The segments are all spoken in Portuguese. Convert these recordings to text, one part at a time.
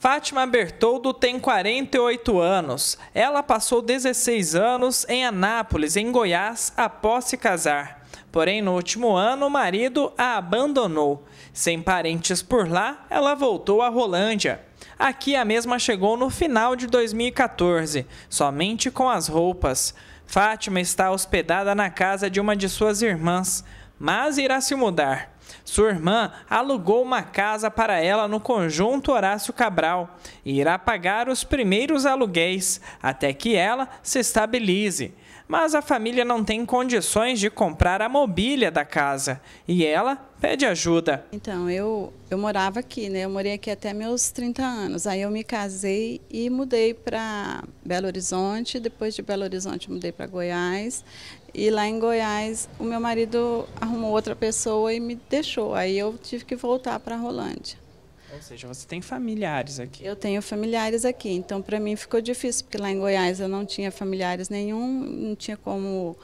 Fátima Bertoldo tem 48 anos. Ela passou 16 anos em Anápolis, em Goiás, após se casar. Porém, no último ano, o marido a abandonou. Sem parentes por lá, ela voltou à Rolândia. Aqui a mesma chegou no final de 2014, somente com as roupas. Fátima está hospedada na casa de uma de suas irmãs, mas irá se mudar. Sua irmã alugou uma casa para ela no conjunto Horácio Cabral e irá pagar os primeiros aluguéis até que ela se estabilize mas a família não tem condições de comprar a mobília da casa e ela pede ajuda. Então, eu, eu morava aqui, né? Eu morei aqui até meus 30 anos. Aí eu me casei e mudei para Belo Horizonte. Depois de Belo Horizonte, mudei para Goiás. E lá em Goiás, o meu marido arrumou outra pessoa e me deixou. Aí eu tive que voltar para Rolândia. Ou seja, você tem familiares aqui. Eu tenho familiares aqui, então para mim ficou difícil, porque lá em Goiás eu não tinha familiares nenhum, não tinha como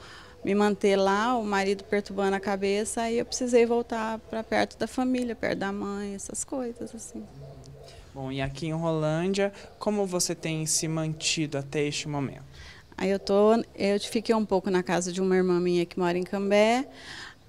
me manter lá, o marido perturbando a cabeça, aí eu precisei voltar para perto da família, perto da mãe, essas coisas assim. Bom, e aqui em Rolândia, como você tem se mantido até este momento? Aí eu tô, eu fiquei um pouco na casa de uma irmã minha que mora em Cambé.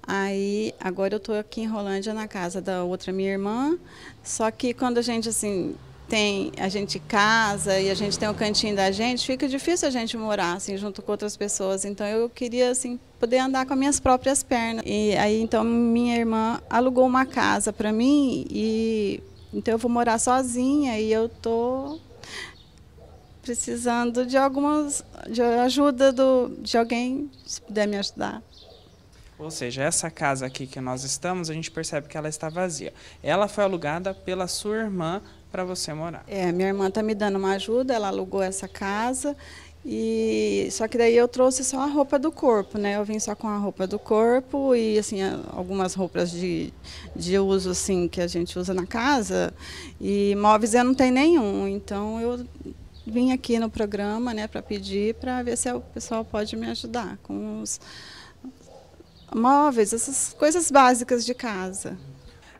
Aí, agora eu estou aqui em Rolândia, na casa da outra minha irmã. Só que quando a gente, assim, tem a gente casa e a gente tem o cantinho da gente, fica difícil a gente morar assim junto com outras pessoas. Então eu queria assim poder andar com as minhas próprias pernas. E aí então minha irmã alugou uma casa para mim e então eu vou morar sozinha e eu tô precisando de algumas de ajuda do de alguém se puder me ajudar. Ou seja, essa casa aqui que nós estamos, a gente percebe que ela está vazia. Ela foi alugada pela sua irmã para você morar. É, minha irmã está me dando uma ajuda, ela alugou essa casa. E só que daí eu trouxe só a roupa do corpo, né? Eu vim só com a roupa do corpo e assim algumas roupas de, de uso assim que a gente usa na casa. E móveis eu não tenho nenhum, então eu vim aqui no programa, né, para pedir para ver se é o pessoal pode me ajudar com os móveis, essas coisas básicas de casa.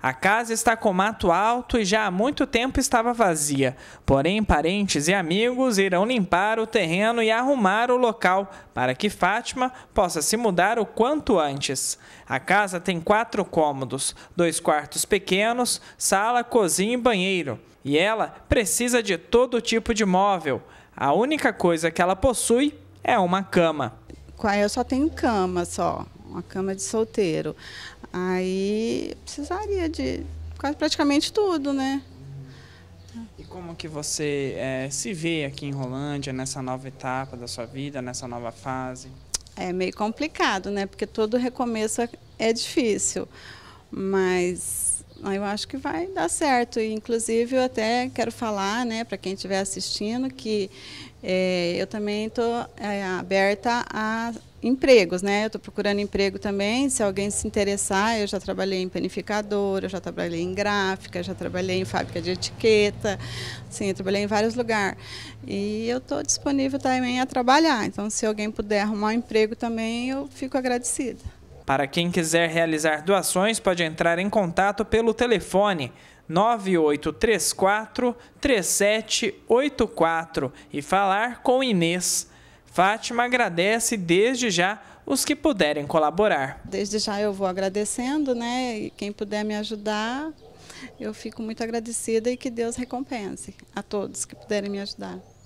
A casa está com mato alto e já há muito tempo estava vazia. Porém, parentes e amigos irão limpar o terreno e arrumar o local para que Fátima possa se mudar o quanto antes. A casa tem quatro cômodos, dois quartos pequenos, sala, cozinha e banheiro. E ela precisa de todo tipo de móvel. A única coisa que ela possui é uma cama. Eu só tenho cama só uma cama de solteiro. Aí precisaria de quase praticamente tudo, né? E como que você é, se vê aqui em Rolândia, nessa nova etapa da sua vida, nessa nova fase? É meio complicado, né? Porque todo recomeço é, é difícil. Mas ah, eu acho que vai dar certo. E, inclusive, eu até quero falar, né, para quem estiver assistindo, que é, eu também estou é, aberta a empregos, né? Eu estou procurando emprego também. Se alguém se interessar, eu já trabalhei em panificadora, eu já trabalhei em gráfica, já trabalhei em fábrica de etiqueta, sim, eu trabalhei em vários lugares. E eu estou disponível também a trabalhar. Então, se alguém puder arrumar um emprego também, eu fico agradecida. Para quem quiser realizar doações, pode entrar em contato pelo telefone 9834 3784 e falar com Inês. Fátima agradece desde já os que puderem colaborar. Desde já eu vou agradecendo, né? E quem puder me ajudar, eu fico muito agradecida e que Deus recompense a todos que puderem me ajudar.